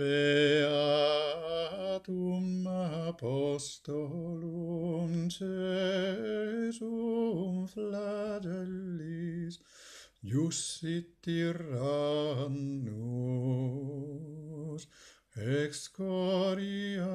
Beatum apostolum, cesum fladelis, iussi tyrannus, excoria.